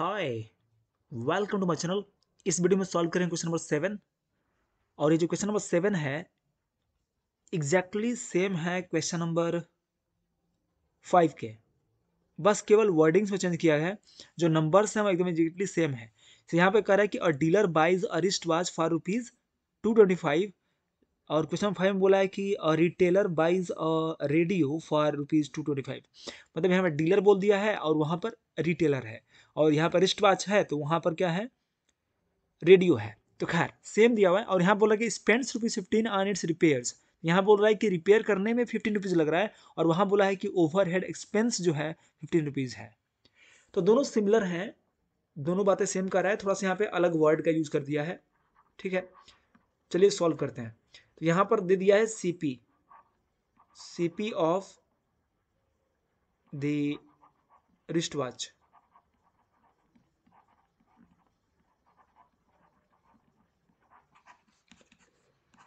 hi welcome to my channel इस video में solve करेंगे क्वेश्चन नंबर सेवन और ये जो क्वेश्चन नंबर सेवन है एग्जैक्टली exactly सेम है क्वेश्चन नंबर फाइव के बस केवल वर्डिंग्स में चेंज किया है जो नंबर्स हैं वो एकदम एग्जैक्टली सेम है तो यहाँ पे कह रहा है कि a dealer buys a wrist watch for rupees two twenty five और क्वेश्चन नंबर फाइव में बोला है कि retailer buys radio for rupees two twenty five मतलब यहाँ पर डीलर बोल दिया है और वहाँ पर रिटेलर है और यहाँ पर रिस्ट वॉच है तो वहाँ पर क्या है रेडियो है तो खैर सेम दिया हुआ है और यहाँ बोला कि spends rupees fifteen on its repairs यहाँ बोल रहा है कि रिपेयर करने में फिफ्टीन रुपीज़ लग रहा है और वहाँ बोला है कि ओवर हेड एक्सपेंस जो है फिफ्टीन रुपीज़ है तो दोनों सिमिलर हैं दोनों बातें सेम कर रहा है थोड़ा सा यहाँ पे अलग वर्ड का यूज़ कर दिया है ठीक है चलिए सॉल्व करते हैं तो यहाँ पर दे दिया है C P C P of the wrist watch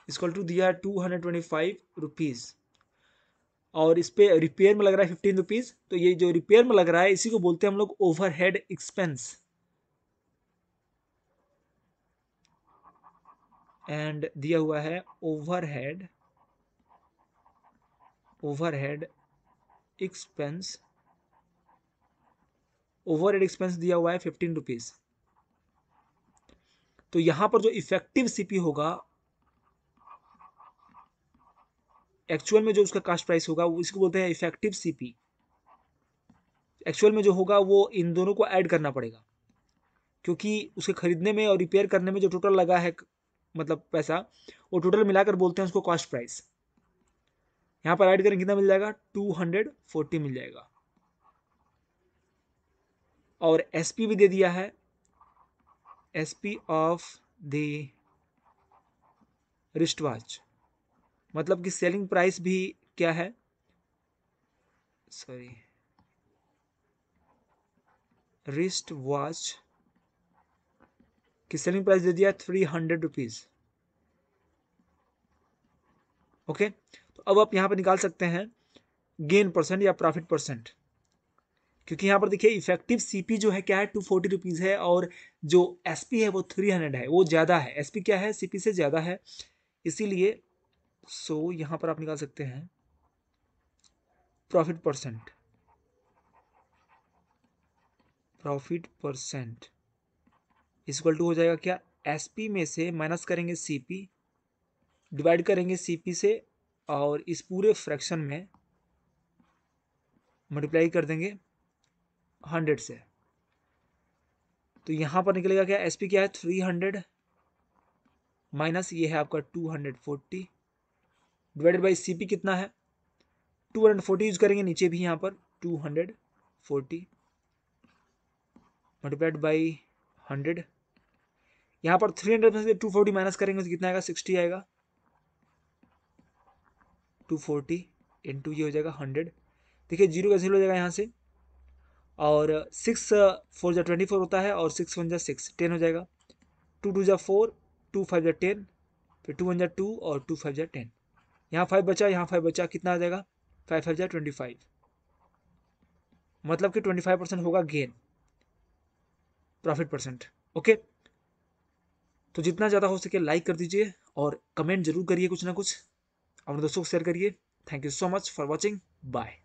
is equal to दिया है two hundred twenty five rupees और इस पर रिपेयर में लग रहा है फिफ्टीन रुपीज़ तो ये जो रिपेयर में लग रहा है इसी को बोलते हैं हम लोग ओवरहेड एक्सपेंस एंड दिया हुआ है overhead overhead expense overhead expense दिया हुआ है फिफ्टीन रुपीज़ तो यहाँ पर जो इफेक्टिव सीपी होगा एक्चुअल में जो उसका कास्ट प्राइस होगा वो इसको बोलते हैं इफेक्टिव सीपी एक्चुअल में जो होगा वो इन दोनों को ऐड करना पड़ेगा क्योंकि उसे खरीदने में और रिपेयर करने में जो टोटल लगा है मतलब पैसा वो टोटल मिलाकर बोलते हैं उसको कॉस्ट प्राइस यहाँ पर ऐड करें कितना मिल जाएगा टू हंड्रेड फोर्टी मिल जाएगा और एसपी भी दे दिया है SP of the wrist watch मतलब कि सेलिंग प्राइस भी क्या है सॉरी रिस्ट वॉच की सेलिंग प्राइस दे दिया थ्री हंड्रेड रुपीज ओके तो अब आप यहां पर निकाल सकते हैं गेन परसेंट या प्रॉफिट परसेंट क्योंकि यहाँ पर देखिए इफेक्टिव सीपी जो है क्या है टू फोर्टी रुपीज़ है और जो एसपी है वो थ्री हंड्रेड है वो ज़्यादा है एसपी क्या है सीपी से ज़्यादा है इसीलिए सो so, यहाँ पर आप निकाल सकते हैं profit percent profit percent equal to हो जाएगा क्या एस पी में से माइनस करेंगे सी पी डिवाइड करेंगे सी पी से और इस पूरे फ्रैक्शन में मल्टीप्लाई कर देंगे हंड्रेड से तो यहाँ पर निकलेगा क्या एस पी क्या है थ्री हंड्रेड माइनस ये है आपका two hundred forty divided by C P कितना है टू हंड्रेड फोर्टी यूज करेंगे नीचे भी यहाँ पर two hundred forty multiplied by hundred यहाँ पर थ्री हंड्रेड में से टू फोर्टी माइनस करेंगे तो कितना आएगा सिक्सटी आएगा टू फोर्टी इंटू ये हो जाएगा हंड्रेड देखिए जीरो का जीरो हो जाएगा यहाँ से और सिक्स फोर जै ट्वेंटी फोर होता है और सिक्स वन जै सिक्स टेन हो जाएगा टू टू जै फोर टू फाइव जै टेन फिर टू वन जै टू और टू फाइव जै टेन यहाँ फाइव बचा यहाँ फाइव बचा कितना आ जाएगा फाइव फाइव जाए ट्वेंटी फाइव मतलब कि ट्वेंटी फाइव परसेंट होगा गेन प्रॉफिट परसेंट ओके तो जितना ज़्यादा हो सके लाइक कर दीजिए और कमेंट जरूर करिए कुछ ना कुछ अपने दोस्तों को शेयर करिए thank you so much for watching bye